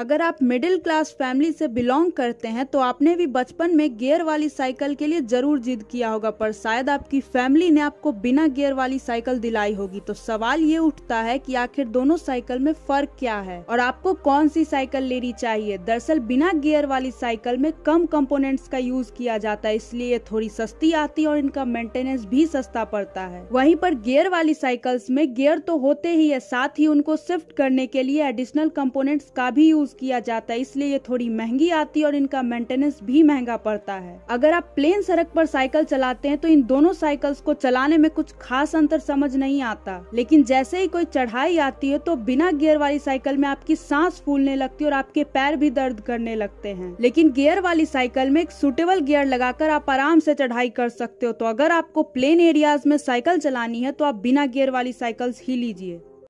अगर आप middle class family से बिलोंग करते हैं तो आपने भी बचपन में गियर वाली साइकिल के लिए ज़रूर जिद किया होगा पर शायद आपकी फैमिली ने आपको बिना गियर वाली साइकिल दिलाई होगी तो सवाल ये उठता है कि आखिर दोनों साइकिल में फ़र्क क्या है और आपको कौन सी साइकिल लेनी चाहिए दरअसल बिना गियर वाली साइकिल में कम कम्पोनेंट्स का यूज़ किया जाता है इसलिए थोड़ी सस्ती आती है और इनका मेंटेनेंस भी सस्ता पड़ता है वहीं पर गियर वाली साइकिल्स में गियर तो होते ही है साथ ही उनको शिफ्ट करने के लिए एडिशनल कंपोनेंट्स का भी यूज यूज किया जाता है इसलिए ये थोड़ी महंगी आती है और इनका मेंटेनेंस भी महंगा पड़ता है अगर आप प्लेन सड़क पर साइकिल चलाते हैं तो इन दोनों साइकिल्स को चलाने में कुछ खास अंतर समझ नहीं आता लेकिन जैसे ही कोई चढ़ाई आती है तो बिना गियर वाली साइकिल में आपकी सांस फूलने लगती है और आपके पैर भी दर्द करने लगते हैं लेकिन गियर वाली साइकिल में एक सुटेबल गियर लगाकर आप आराम से चढ़ाई कर सकते हो तो अगर आपको प्लेन एरियाज में साइकिल चलानी है तो आप बिना गियर वाली साइकिल्स ही लीजिए